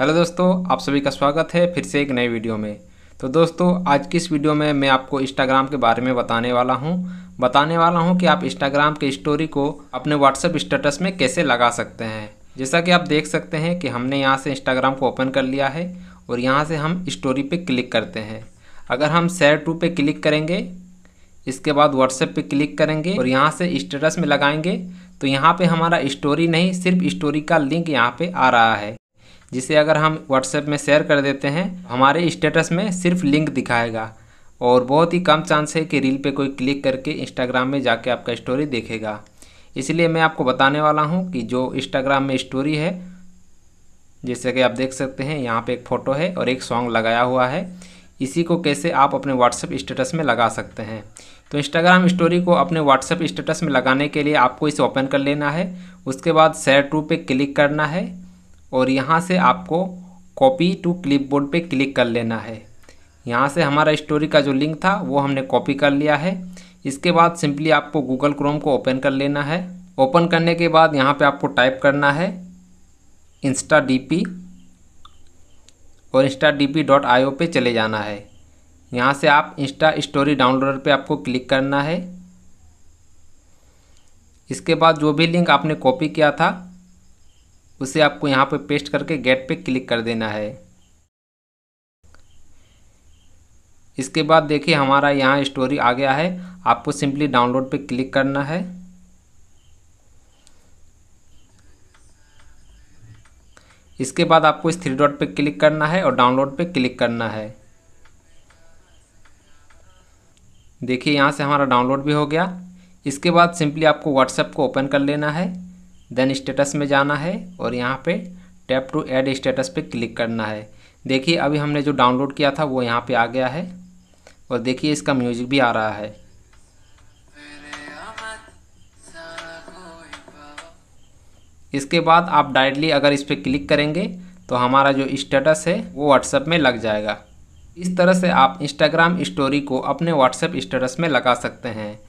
hello दोस्तों आप सभी का स्वागत है फिर से एक नए वीडियो में तो दोस्तों आज की इस वीडियो में मैं आपको इंस्टाग्राम के बारे में बताने वाला हूं बताने वाला हूं कि आप इंस्टाग्राम के स्टोरी को अपने व्हाट्सएप स्टेटस में कैसे लगा सकते हैं जैसा कि आप देख सकते हैं कि हमने यहाँ से इंस्टाग्राम को ओपन कर लिया है और यहाँ से हम स्टोरी पर क्लिक करते हैं अगर हम सैर टू पर क्लिक करेंगे इसके बाद व्हाट्सएप पर क्लिक करेंगे और यहाँ से स्टेटस में लगाएंगे तो यहाँ पे हमारा स्टोरी नहीं सिर्फ स्टोरी का लिंक यहाँ पे आ रहा है जिसे अगर हम व्हाट्सएप में शेयर कर देते हैं हमारे स्टेटस में सिर्फ लिंक दिखाएगा और बहुत ही कम चांस है कि रील पे कोई क्लिक करके इंस्टाग्राम में जाके आपका स्टोरी देखेगा इसलिए मैं आपको बताने वाला हूँ कि जो इंस्टाग्राम में स्टोरी है जैसे कि आप देख सकते हैं यहाँ पे एक फ़ोटो है और एक सॉन्ग लगाया हुआ है इसी को कैसे आप अपने व्हाट्सएप स्टेटस में लगा सकते हैं तो इंस्टाग्राम स्टोरी को अपने व्हाट्सएप स्टेटस में लगाने के लिए आपको इसे ओपन कर लेना है उसके बाद शेयर टू पे क्लिक करना है और यहाँ से आपको कॉपी टू क्लिपबोर्ड पे क्लिक कर लेना है यहाँ से हमारा स्टोरी का जो लिंक था वो हमने कॉपी कर लिया है इसके बाद सिंपली आपको गूगल क्रोम को ओपन कर लेना है ओपन करने के बाद यहाँ पे आपको टाइप करना है इंस्टा डी और insta D P dot I O पे चले जाना है यहाँ से आप इंस्टा स्टोरी डाउनलोडर पे आपको क्लिक करना है इसके बाद जो भी लिंक आपने कॉपी किया था उसे आपको यहाँ पर पेस्ट करके गेट पे क्लिक कर देना है इसके बाद देखिए हमारा यहाँ स्टोरी आ गया है आपको सिंपली डाउनलोड पे क्लिक करना है इसके बाद आपको इस थ्री डॉट पे क्लिक करना है और डाउनलोड पे क्लिक करना है देखिए यहाँ से हमारा डाउनलोड भी हो गया इसके बाद सिंपली आपको व्हाट्सएप को ओपन कर लेना है देन स्टेटस में जाना है और यहाँ पे टैप टू ऐड स्टेटस पे क्लिक करना है देखिए अभी हमने जो डाउनलोड किया था वो यहाँ पे आ गया है और देखिए इसका म्यूजिक भी आ रहा है इसके बाद आप डायरेक्टली अगर इस पर क्लिक करेंगे तो हमारा जो स्टेटस है वो व्हाट्सएप में लग जाएगा इस तरह से आप इंस्टाग्राम स्टोरी को अपने व्हाट्सएप स्टेटस में लगा सकते हैं